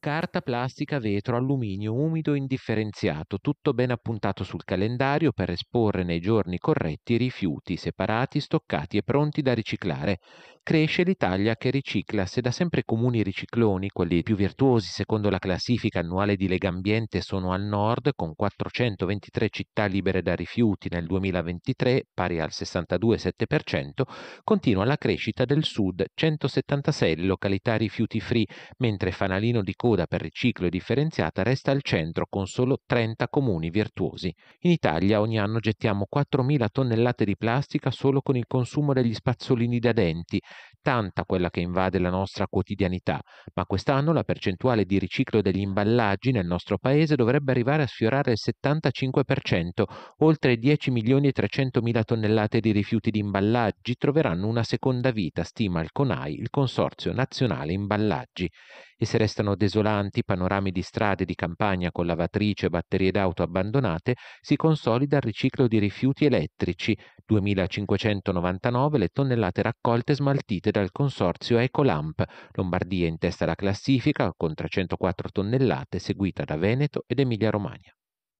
Carta, plastica, vetro, alluminio umido indifferenziato, tutto ben appuntato sul calendario per esporre nei giorni corretti i rifiuti separati, stoccati e pronti da riciclare. Cresce l'Italia che ricicla, se da sempre comuni ricicloni, quelli più virtuosi secondo la classifica annuale di Legambiente, sono al nord con 423 città libere da rifiuti nel 2023, pari al 62,7%, continua la crescita del sud, 176 località rifiuti free, mentre Fanalino di Cor- coda per riciclo e differenziata resta al centro con solo 30 comuni virtuosi. In Italia ogni anno gettiamo 4.000 tonnellate di plastica solo con il consumo degli spazzolini da denti, tanta quella che invade la nostra quotidianità, ma quest'anno la percentuale di riciclo degli imballaggi nel nostro paese dovrebbe arrivare a sfiorare il 75%, oltre 10 milioni e 300 mila tonnellate di rifiuti di imballaggi troveranno una seconda vita, stima il CONAI, il Consorzio Nazionale Imballaggi e se restano desolanti panorami di strade di campagna con lavatrice e batterie d'auto abbandonate, si consolida il riciclo di rifiuti elettrici, 2599 le tonnellate raccolte e smaltite dal consorzio Ecolamp, Lombardia in testa alla classifica con 304 tonnellate, seguita da Veneto ed Emilia-Romagna.